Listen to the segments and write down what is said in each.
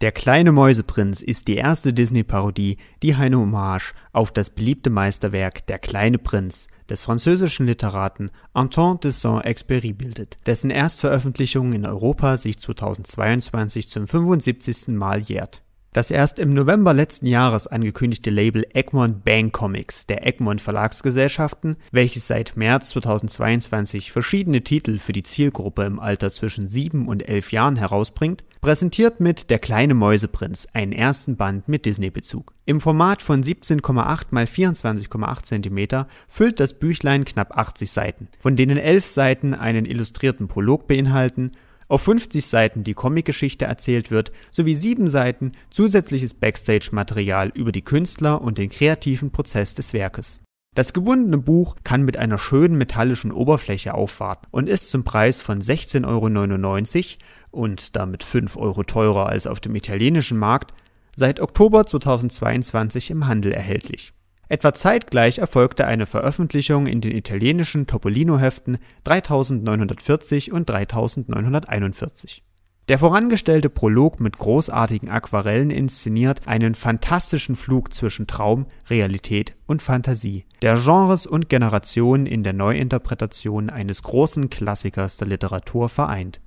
Der kleine Mäuseprinz ist die erste Disney-Parodie, die eine Hommage auf das beliebte Meisterwerk Der kleine Prinz des französischen Literaten Antoine de Saint-Exupéry bildet, dessen Erstveröffentlichung in Europa sich 2022 zum 75. Mal jährt. Das erst im November letzten Jahres angekündigte Label Egmont Bang Comics der Egmont Verlagsgesellschaften, welches seit März 2022 verschiedene Titel für die Zielgruppe im Alter zwischen 7 und 11 Jahren herausbringt, Präsentiert mit Der kleine Mäuseprinz, einen ersten Band mit Disney-Bezug. Im Format von 17,8 x 24,8 cm füllt das Büchlein knapp 80 Seiten, von denen 11 Seiten einen illustrierten Prolog beinhalten, auf 50 Seiten die Comicgeschichte erzählt wird, sowie 7 Seiten zusätzliches Backstage-Material über die Künstler und den kreativen Prozess des Werkes. Das gebundene Buch kann mit einer schönen metallischen Oberfläche aufwarten und ist zum Preis von 16,99 Euro und damit 5 Euro teurer als auf dem italienischen Markt, seit Oktober 2022 im Handel erhältlich. Etwa zeitgleich erfolgte eine Veröffentlichung in den italienischen Topolino-Heften 3940 und 3941. Der vorangestellte Prolog mit großartigen Aquarellen inszeniert einen fantastischen Flug zwischen Traum, Realität und Fantasie, der Genres und Generationen in der Neuinterpretation eines großen Klassikers der Literatur vereint.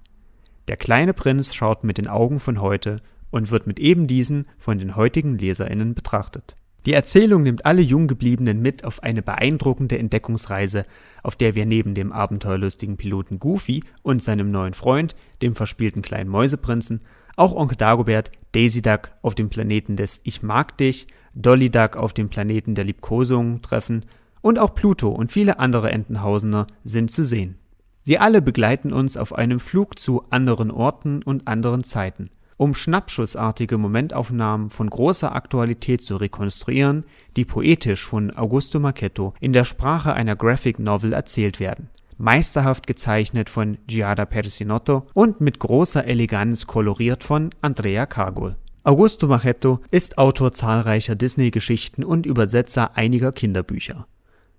Der kleine Prinz schaut mit den Augen von heute und wird mit eben diesen von den heutigen Leserinnen betrachtet. Die Erzählung nimmt alle Junggebliebenen mit auf eine beeindruckende Entdeckungsreise, auf der wir neben dem abenteuerlustigen Piloten Goofy und seinem neuen Freund, dem verspielten kleinen Mäuseprinzen, auch Onkel Dagobert, Daisy Duck auf dem Planeten des Ich mag dich, Dolly Duck auf dem Planeten der Liebkosungen treffen und auch Pluto und viele andere Entenhausener sind zu sehen. Sie alle begleiten uns auf einem Flug zu anderen Orten und anderen Zeiten, um schnappschussartige Momentaufnahmen von großer Aktualität zu rekonstruieren, die poetisch von Augusto Marchetto in der Sprache einer Graphic Novel erzählt werden. Meisterhaft gezeichnet von Giada Persinotto und mit großer Eleganz koloriert von Andrea Cargol. Augusto Marchetto ist Autor zahlreicher Disney-Geschichten und Übersetzer einiger Kinderbücher.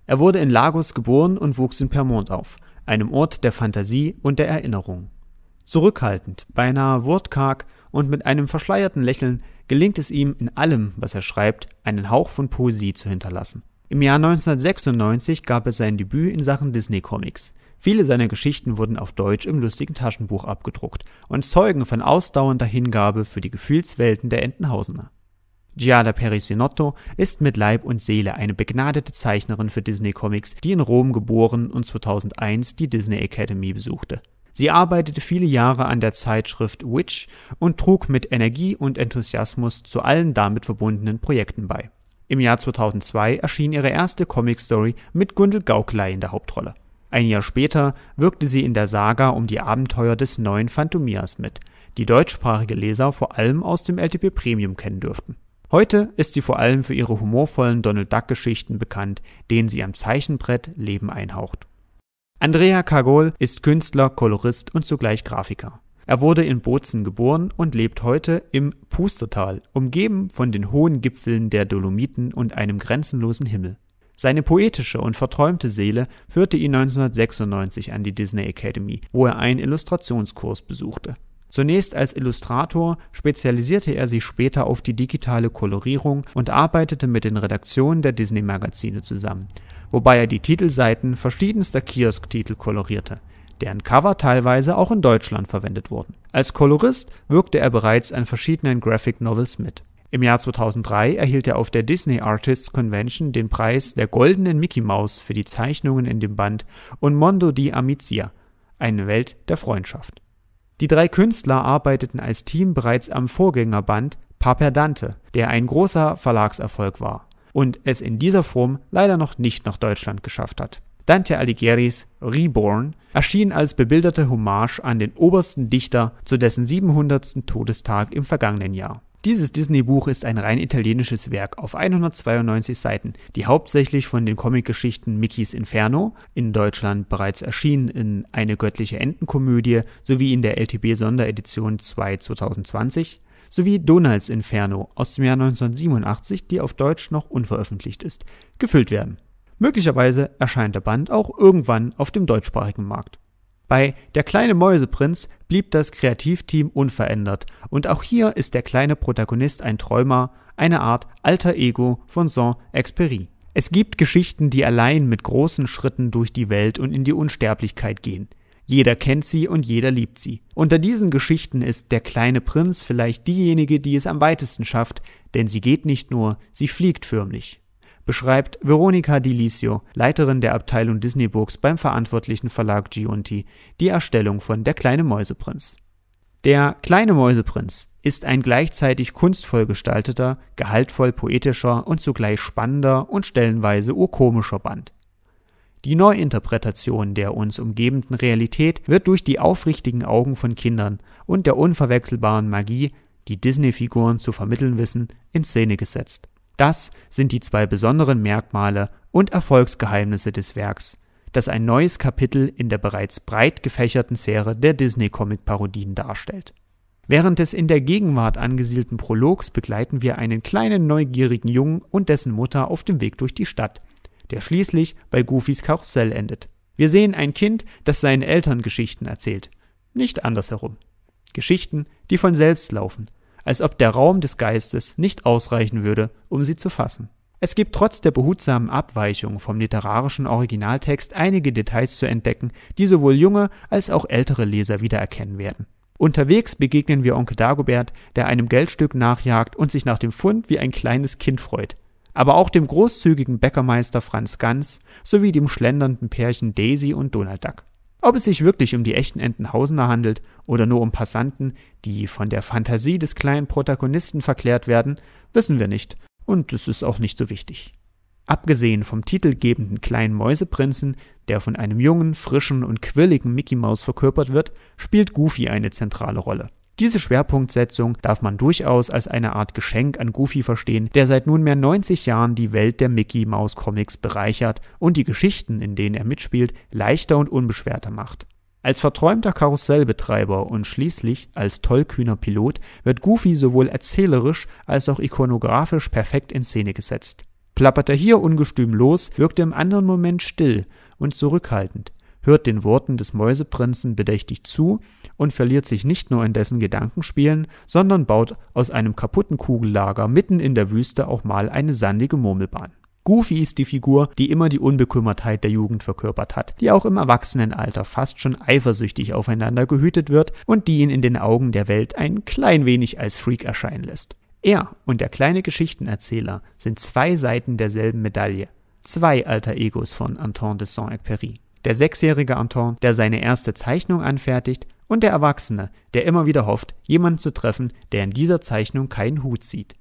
Er wurde in Lagos geboren und wuchs in Permont auf einem Ort der Fantasie und der Erinnerung. Zurückhaltend, beinahe wortkarg und mit einem verschleierten Lächeln gelingt es ihm, in allem, was er schreibt, einen Hauch von Poesie zu hinterlassen. Im Jahr 1996 gab es sein Debüt in Sachen Disney-Comics. Viele seiner Geschichten wurden auf Deutsch im lustigen Taschenbuch abgedruckt und zeugen von ausdauernder Hingabe für die Gefühlswelten der Entenhausener. Giada Perisinotto ist mit Leib und Seele eine begnadete Zeichnerin für Disney Comics, die in Rom geboren und 2001 die Disney Academy besuchte. Sie arbeitete viele Jahre an der Zeitschrift Witch und trug mit Energie und Enthusiasmus zu allen damit verbundenen Projekten bei. Im Jahr 2002 erschien ihre erste Comic-Story mit Gundel Gauklei in der Hauptrolle. Ein Jahr später wirkte sie in der Saga um die Abenteuer des neuen Phantomias mit, die deutschsprachige Leser vor allem aus dem LTP Premium kennen dürften. Heute ist sie vor allem für ihre humorvollen Donald Duck Geschichten bekannt, denen sie am Zeichenbrett Leben einhaucht. Andrea Cagol ist Künstler, Kolorist und zugleich Grafiker. Er wurde in Bozen geboren und lebt heute im Pustertal, umgeben von den hohen Gipfeln der Dolomiten und einem grenzenlosen Himmel. Seine poetische und verträumte Seele führte ihn 1996 an die Disney Academy, wo er einen Illustrationskurs besuchte. Zunächst als Illustrator, spezialisierte er sich später auf die digitale Kolorierung und arbeitete mit den Redaktionen der Disney-Magazine zusammen, wobei er die Titelseiten verschiedenster Kiosk-Titel kolorierte, deren Cover teilweise auch in Deutschland verwendet wurden. Als Kolorist wirkte er bereits an verschiedenen Graphic Novels mit. Im Jahr 2003 erhielt er auf der Disney Artists Convention den Preis der Goldenen Mickey Mouse für die Zeichnungen in dem Band und Mondo di Amicizia, eine Welt der Freundschaft. Die drei Künstler arbeiteten als Team bereits am Vorgängerband Paperdante, der ein großer Verlagserfolg war und es in dieser Form leider noch nicht nach Deutschland geschafft hat. Dante Alighieri's Reborn erschien als bebilderte Hommage an den obersten Dichter zu dessen 700. Todestag im vergangenen Jahr dieses Disney-Buch ist ein rein italienisches Werk auf 192 Seiten, die hauptsächlich von den Comicgeschichten Mickeys Inferno, in Deutschland bereits erschienen in Eine göttliche Entenkomödie sowie in der LTB-Sonderedition 2 2020, sowie Donalds Inferno aus dem Jahr 1987, die auf Deutsch noch unveröffentlicht ist, gefüllt werden. Möglicherweise erscheint der Band auch irgendwann auf dem deutschsprachigen Markt. Bei Der kleine Mäuseprinz blieb das Kreativteam unverändert und auch hier ist der kleine Protagonist ein Träumer, eine Art alter Ego von Saint-Exupéry. Es gibt Geschichten, die allein mit großen Schritten durch die Welt und in die Unsterblichkeit gehen. Jeder kennt sie und jeder liebt sie. Unter diesen Geschichten ist der kleine Prinz vielleicht diejenige, die es am weitesten schafft, denn sie geht nicht nur, sie fliegt förmlich beschreibt Veronica Di Leiterin der Abteilung Disney Books beim verantwortlichen Verlag Gionti, die Erstellung von Der kleine Mäuseprinz. Der kleine Mäuseprinz ist ein gleichzeitig kunstvoll gestalteter, gehaltvoll poetischer und zugleich spannender und stellenweise urkomischer Band. Die Neuinterpretation der uns umgebenden Realität wird durch die aufrichtigen Augen von Kindern und der unverwechselbaren Magie, die Disney-Figuren zu vermitteln wissen, in Szene gesetzt. Das sind die zwei besonderen Merkmale und Erfolgsgeheimnisse des Werks, das ein neues Kapitel in der bereits breit gefächerten Sphäre der Disney-Comic-Parodien darstellt. Während des in der Gegenwart angesiedelten Prologs begleiten wir einen kleinen neugierigen Jungen und dessen Mutter auf dem Weg durch die Stadt, der schließlich bei Goofys Karussell endet. Wir sehen ein Kind, das seinen Eltern Geschichten erzählt, nicht andersherum. Geschichten, die von selbst laufen, als ob der Raum des Geistes nicht ausreichen würde, um sie zu fassen. Es gibt trotz der behutsamen Abweichung vom literarischen Originaltext einige Details zu entdecken, die sowohl junge als auch ältere Leser wiedererkennen werden. Unterwegs begegnen wir Onkel Dagobert, der einem Geldstück nachjagt und sich nach dem Fund wie ein kleines Kind freut. Aber auch dem großzügigen Bäckermeister Franz Gans sowie dem schlendernden Pärchen Daisy und Donald Duck. Ob es sich wirklich um die echten Entenhausener handelt oder nur um Passanten, die von der Fantasie des kleinen Protagonisten verklärt werden, wissen wir nicht, und es ist auch nicht so wichtig. Abgesehen vom titelgebenden kleinen Mäuseprinzen, der von einem jungen, frischen und quirligen Mickey Mouse verkörpert wird, spielt Goofy eine zentrale Rolle. Diese Schwerpunktsetzung darf man durchaus als eine Art Geschenk an Goofy verstehen, der seit nunmehr 90 Jahren die Welt der Mickey Mouse Comics bereichert und die Geschichten, in denen er mitspielt, leichter und unbeschwerter macht. Als verträumter Karussellbetreiber und schließlich als tollkühner Pilot wird Goofy sowohl erzählerisch als auch ikonografisch perfekt in Szene gesetzt. Plappert er hier ungestüm los, wirkt er im anderen Moment still und zurückhaltend, hört den Worten des Mäuseprinzen bedächtig zu und verliert sich nicht nur in dessen Gedankenspielen, sondern baut aus einem kaputten Kugellager mitten in der Wüste auch mal eine sandige Murmelbahn. Goofy ist die Figur, die immer die Unbekümmertheit der Jugend verkörpert hat, die auch im Erwachsenenalter fast schon eifersüchtig aufeinander gehütet wird und die ihn in den Augen der Welt ein klein wenig als Freak erscheinen lässt. Er und der kleine Geschichtenerzähler sind zwei Seiten derselben Medaille, zwei alter Egos von Anton de Saint-Exupéry der sechsjährige Anton, der seine erste Zeichnung anfertigt, und der Erwachsene, der immer wieder hofft, jemanden zu treffen, der in dieser Zeichnung keinen Hut sieht.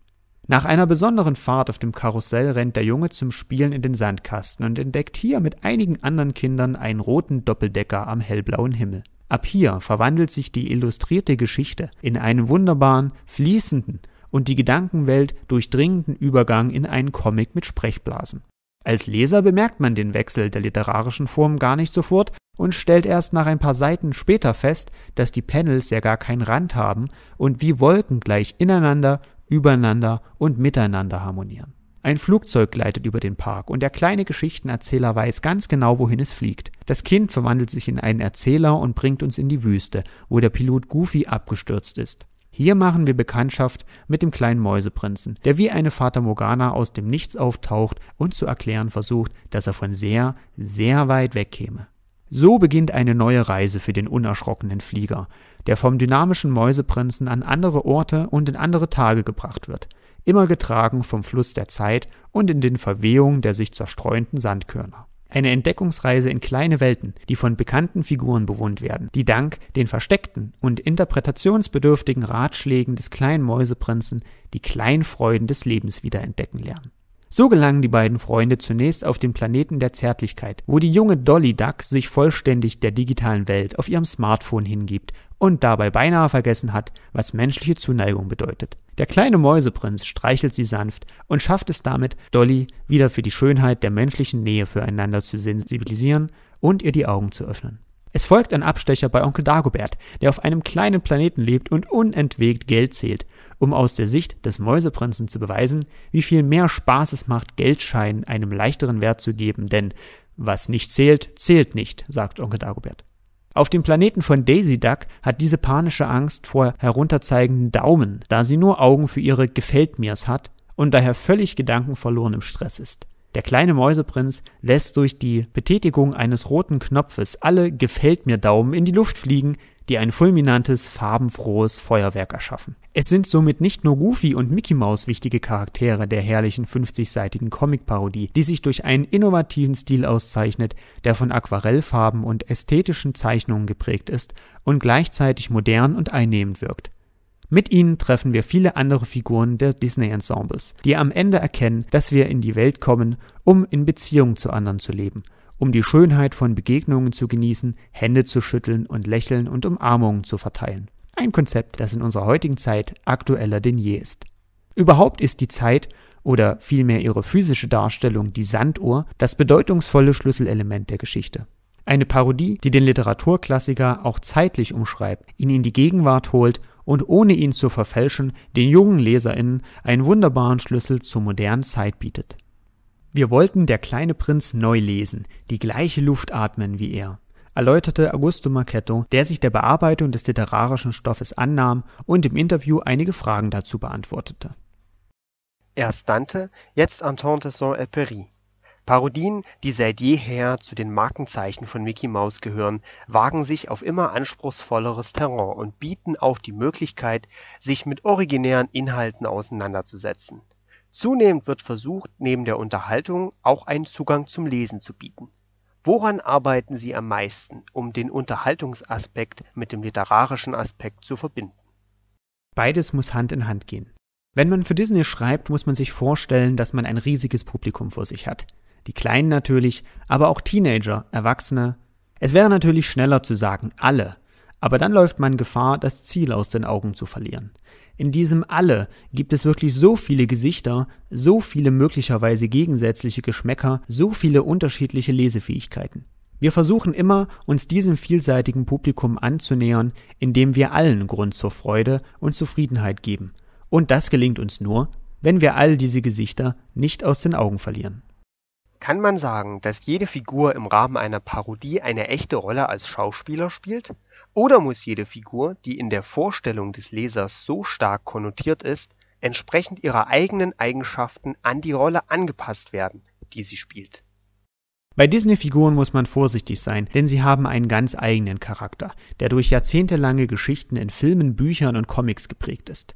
Nach einer besonderen Fahrt auf dem Karussell rennt der Junge zum Spielen in den Sandkasten und entdeckt hier mit einigen anderen Kindern einen roten Doppeldecker am hellblauen Himmel. Ab hier verwandelt sich die illustrierte Geschichte in einen wunderbaren, fließenden und die Gedankenwelt durchdringenden Übergang in einen Comic mit Sprechblasen. Als Leser bemerkt man den Wechsel der literarischen Form gar nicht sofort und stellt erst nach ein paar Seiten später fest, dass die Panels ja gar keinen Rand haben und wie Wolken gleich ineinander, übereinander und miteinander harmonieren. Ein Flugzeug gleitet über den Park und der kleine Geschichtenerzähler weiß ganz genau, wohin es fliegt. Das Kind verwandelt sich in einen Erzähler und bringt uns in die Wüste, wo der Pilot Goofy abgestürzt ist. Hier machen wir Bekanntschaft mit dem kleinen Mäuseprinzen, der wie eine Fata Morgana aus dem Nichts auftaucht und zu erklären versucht, dass er von sehr, sehr weit weg käme. So beginnt eine neue Reise für den unerschrockenen Flieger, der vom dynamischen Mäuseprinzen an andere Orte und in andere Tage gebracht wird, immer getragen vom Fluss der Zeit und in den Verwehungen der sich zerstreuenden Sandkörner. Eine Entdeckungsreise in kleine Welten, die von bekannten Figuren bewohnt werden, die dank den versteckten und interpretationsbedürftigen Ratschlägen des kleinen Mäuseprinzen die kleinen Freuden des Lebens wiederentdecken lernen so gelangen die beiden Freunde zunächst auf den Planeten der Zärtlichkeit, wo die junge Dolly Duck sich vollständig der digitalen Welt auf ihrem Smartphone hingibt und dabei beinahe vergessen hat, was menschliche Zuneigung bedeutet. Der kleine Mäuseprinz streichelt sie sanft und schafft es damit, Dolly wieder für die Schönheit der menschlichen Nähe füreinander zu sensibilisieren und ihr die Augen zu öffnen. Es folgt ein Abstecher bei Onkel Dagobert, der auf einem kleinen Planeten lebt und unentwegt Geld zählt, um aus der Sicht des Mäuseprinzen zu beweisen, wie viel mehr Spaß es macht, Geldscheinen einem leichteren Wert zu geben, denn was nicht zählt, zählt nicht, sagt Onkel Dagobert. Auf dem Planeten von Daisy Duck hat diese panische Angst vor herunterzeigenden Daumen, da sie nur Augen für ihre Gefällt mir's hat und daher völlig gedankenverloren im Stress ist. Der kleine Mäuseprinz lässt durch die Betätigung eines roten Knopfes alle Gefällt mir Daumen in die Luft fliegen, die ein fulminantes, farbenfrohes Feuerwerk erschaffen. Es sind somit nicht nur Goofy und Mickey Mouse wichtige Charaktere der herrlichen 50-seitigen Comicparodie, die sich durch einen innovativen Stil auszeichnet, der von Aquarellfarben und ästhetischen Zeichnungen geprägt ist und gleichzeitig modern und einnehmend wirkt. Mit ihnen treffen wir viele andere Figuren der Disney-Ensembles, die am Ende erkennen, dass wir in die Welt kommen, um in Beziehung zu anderen zu leben – um die Schönheit von Begegnungen zu genießen, Hände zu schütteln und Lächeln und Umarmungen zu verteilen. Ein Konzept, das in unserer heutigen Zeit aktueller denn je ist. Überhaupt ist die Zeit oder vielmehr ihre physische Darstellung, die Sanduhr, das bedeutungsvolle Schlüsselelement der Geschichte. Eine Parodie, die den Literaturklassiker auch zeitlich umschreibt, ihn in die Gegenwart holt und ohne ihn zu verfälschen, den jungen LeserInnen einen wunderbaren Schlüssel zur modernen Zeit bietet. Wir wollten Der kleine Prinz neu lesen, die gleiche Luft atmen wie er, erläuterte Augusto Marchetto, der sich der Bearbeitung des literarischen Stoffes annahm und im Interview einige Fragen dazu beantwortete. Erst Dante, jetzt Anton de Saint-Exupéry. Parodien, die seit jeher zu den Markenzeichen von Mickey Mouse gehören, wagen sich auf immer anspruchsvolleres Terrain und bieten auch die Möglichkeit, sich mit originären Inhalten auseinanderzusetzen. Zunehmend wird versucht, neben der Unterhaltung auch einen Zugang zum Lesen zu bieten. Woran arbeiten Sie am meisten, um den Unterhaltungsaspekt mit dem literarischen Aspekt zu verbinden? Beides muss Hand in Hand gehen. Wenn man für Disney schreibt, muss man sich vorstellen, dass man ein riesiges Publikum vor sich hat. Die Kleinen natürlich, aber auch Teenager, Erwachsene. Es wäre natürlich schneller zu sagen, alle, aber dann läuft man Gefahr, das Ziel aus den Augen zu verlieren. In diesem Alle gibt es wirklich so viele Gesichter, so viele möglicherweise gegensätzliche Geschmäcker, so viele unterschiedliche Lesefähigkeiten. Wir versuchen immer, uns diesem vielseitigen Publikum anzunähern, indem wir allen Grund zur Freude und Zufriedenheit geben. Und das gelingt uns nur, wenn wir all diese Gesichter nicht aus den Augen verlieren. Kann man sagen, dass jede Figur im Rahmen einer Parodie eine echte Rolle als Schauspieler spielt? Oder muss jede Figur, die in der Vorstellung des Lesers so stark konnotiert ist, entsprechend ihrer eigenen Eigenschaften an die Rolle angepasst werden, die sie spielt. Bei Disney-Figuren muss man vorsichtig sein, denn sie haben einen ganz eigenen Charakter, der durch jahrzehntelange Geschichten in Filmen, Büchern und Comics geprägt ist.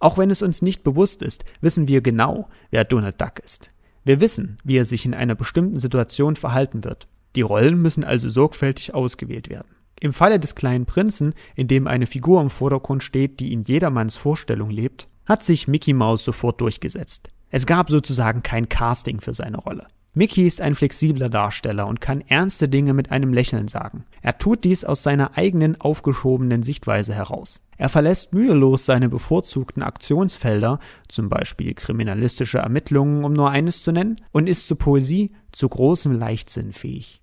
Auch wenn es uns nicht bewusst ist, wissen wir genau, wer Donald Duck ist. Wir wissen, wie er sich in einer bestimmten Situation verhalten wird. Die Rollen müssen also sorgfältig ausgewählt werden. Im Falle des kleinen Prinzen, in dem eine Figur im Vordergrund steht, die in jedermanns Vorstellung lebt, hat sich Mickey Mouse sofort durchgesetzt. Es gab sozusagen kein Casting für seine Rolle. Mickey ist ein flexibler Darsteller und kann ernste Dinge mit einem Lächeln sagen. Er tut dies aus seiner eigenen aufgeschobenen Sichtweise heraus. Er verlässt mühelos seine bevorzugten Aktionsfelder, zum Beispiel kriminalistische Ermittlungen, um nur eines zu nennen, und ist zu Poesie, zu großem Leichtsinn fähig.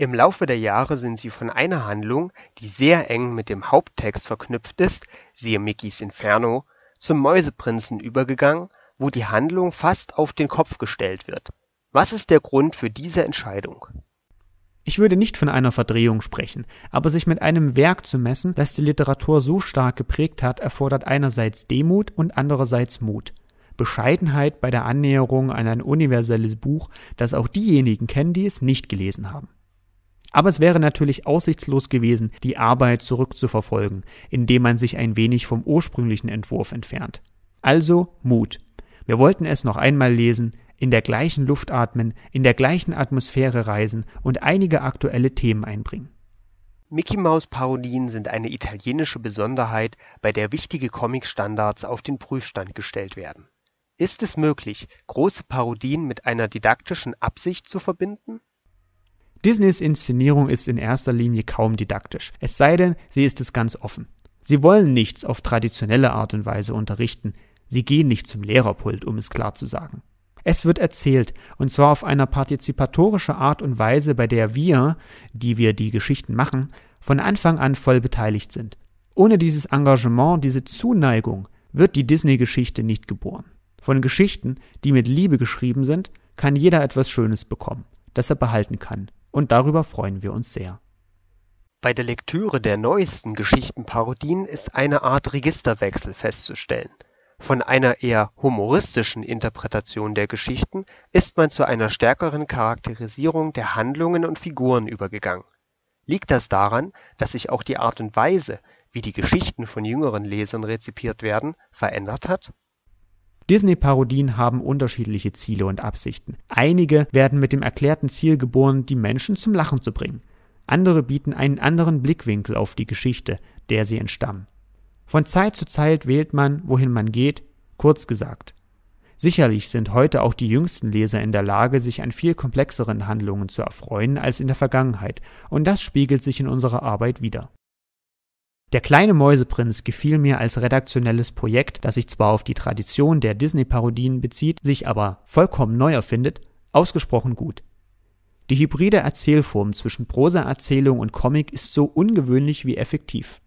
Im Laufe der Jahre sind sie von einer Handlung, die sehr eng mit dem Haupttext verknüpft ist (siehe Mickeys Inferno), zum Mäuseprinzen übergegangen, wo die Handlung fast auf den Kopf gestellt wird. Was ist der Grund für diese Entscheidung? Ich würde nicht von einer Verdrehung sprechen, aber sich mit einem Werk zu messen, das die Literatur so stark geprägt hat, erfordert einerseits Demut und andererseits Mut. Bescheidenheit bei der Annäherung an ein universelles Buch, das auch diejenigen kennen, die es nicht gelesen haben. Aber es wäre natürlich aussichtslos gewesen, die Arbeit zurückzuverfolgen, indem man sich ein wenig vom ursprünglichen Entwurf entfernt. Also Mut. Wir wollten es noch einmal lesen, in der gleichen Luft atmen, in der gleichen Atmosphäre reisen und einige aktuelle Themen einbringen. Mickey Maus Parodien sind eine italienische Besonderheit, bei der wichtige Comic-Standards auf den Prüfstand gestellt werden. Ist es möglich, große Parodien mit einer didaktischen Absicht zu verbinden? Disneys Inszenierung ist in erster Linie kaum didaktisch, es sei denn, sie ist es ganz offen. Sie wollen nichts auf traditionelle Art und Weise unterrichten, sie gehen nicht zum Lehrerpult, um es klar zu sagen. Es wird erzählt, und zwar auf einer partizipatorische Art und Weise, bei der wir, die wir die Geschichten machen, von Anfang an voll beteiligt sind. Ohne dieses Engagement, diese Zuneigung, wird die Disney-Geschichte nicht geboren. Von Geschichten, die mit Liebe geschrieben sind, kann jeder etwas Schönes bekommen, das er behalten kann, und darüber freuen wir uns sehr. Bei der Lektüre der neuesten Geschichtenparodien ist eine Art Registerwechsel festzustellen. Von einer eher humoristischen Interpretation der Geschichten ist man zu einer stärkeren Charakterisierung der Handlungen und Figuren übergegangen. Liegt das daran, dass sich auch die Art und Weise, wie die Geschichten von jüngeren Lesern rezipiert werden, verändert hat? Disney-Parodien haben unterschiedliche Ziele und Absichten. Einige werden mit dem erklärten Ziel geboren, die Menschen zum Lachen zu bringen. Andere bieten einen anderen Blickwinkel auf die Geschichte, der sie entstammen. Von Zeit zu Zeit wählt man, wohin man geht, kurz gesagt. Sicherlich sind heute auch die jüngsten Leser in der Lage, sich an viel komplexeren Handlungen zu erfreuen als in der Vergangenheit, und das spiegelt sich in unserer Arbeit wider der kleine Mäuseprinz gefiel mir als redaktionelles Projekt, das sich zwar auf die Tradition der Disney-Parodien bezieht, sich aber vollkommen neu erfindet, ausgesprochen gut. Die hybride Erzählform zwischen Prosaerzählung und Comic ist so ungewöhnlich wie effektiv.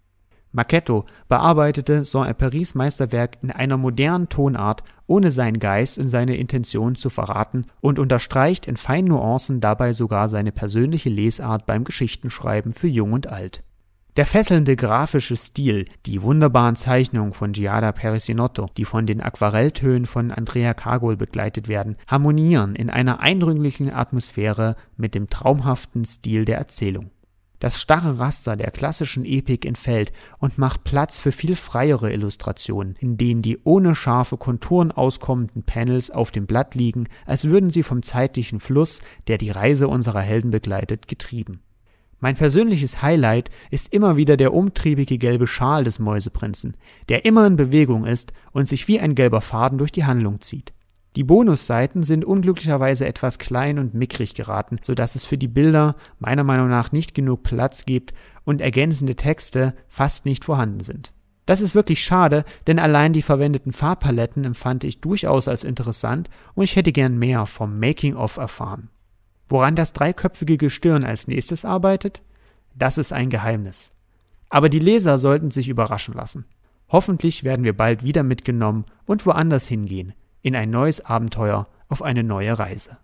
Marchetto bearbeitete Saint-Exupérys Meisterwerk in einer modernen Tonart, ohne seinen Geist und seine Intention zu verraten und unterstreicht in feinen Nuancen dabei sogar seine persönliche Lesart beim Geschichtenschreiben für Jung und Alt der fesselnde grafische Stil, die wunderbaren Zeichnungen von Giada Peresinotto, die von den Aquarelltönen von Andrea Cargol begleitet werden, harmonieren in einer eindringlichen Atmosphäre mit dem traumhaften Stil der Erzählung. Das starre Raster der klassischen Epik entfällt und macht Platz für viel freiere Illustrationen, in denen die ohne scharfe Konturen auskommenden Panels auf dem Blatt liegen, als würden sie vom zeitlichen Fluss, der die Reise unserer Helden begleitet, getrieben mein persönliches Highlight ist immer wieder der umtriebige gelbe Schal des Mäuseprinzen, der immer in Bewegung ist und sich wie ein gelber Faden durch die Handlung zieht. Die Bonusseiten sind unglücklicherweise etwas klein und mickrig geraten, so dass es für die Bilder meiner Meinung nach nicht genug Platz gibt und ergänzende Texte fast nicht vorhanden sind. Das ist wirklich schade, denn allein die verwendeten Farbpaletten empfand ich durchaus als interessant und ich hätte gern mehr vom Making of erfahren. Woran das dreiköpfige Gestirn als nächstes arbeitet, das ist ein Geheimnis. Aber die Leser sollten sich überraschen lassen. Hoffentlich werden wir bald wieder mitgenommen und woanders hingehen, in ein neues Abenteuer, auf eine neue Reise.